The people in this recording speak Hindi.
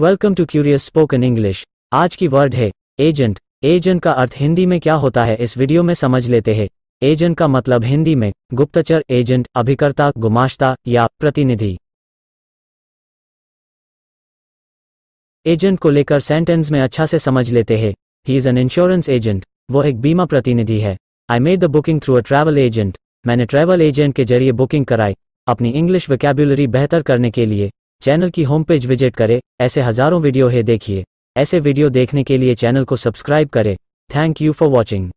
welcome to curious spoken English आज की वर्ड है एजेंट एजेंट का अर्थ हिंदी में क्या होता है इस वीडियो में समझ लेते हैं एजेंट का मतलब हिंदी में गुप्तचर एजेंट अभिकर्ता गुमाश्ता या प्रतिनिधि एजेंट को लेकर सेंटेंस में अच्छा से समझ लेते हैं he is an insurance agent वो एक बीमा प्रतिनिधि है I made the booking through a travel agent मैंने ट्रैवल एजेंट के जरिए बुकिंग कराई अपनी इंग्लिश वैकेबुलरी बेहतर करने के लिए चैनल की होम पेज विजिट करें ऐसे हजारों वीडियो है देखिए ऐसे वीडियो देखने के लिए चैनल को सब्सक्राइब करें थैंक यू फॉर वॉचिंग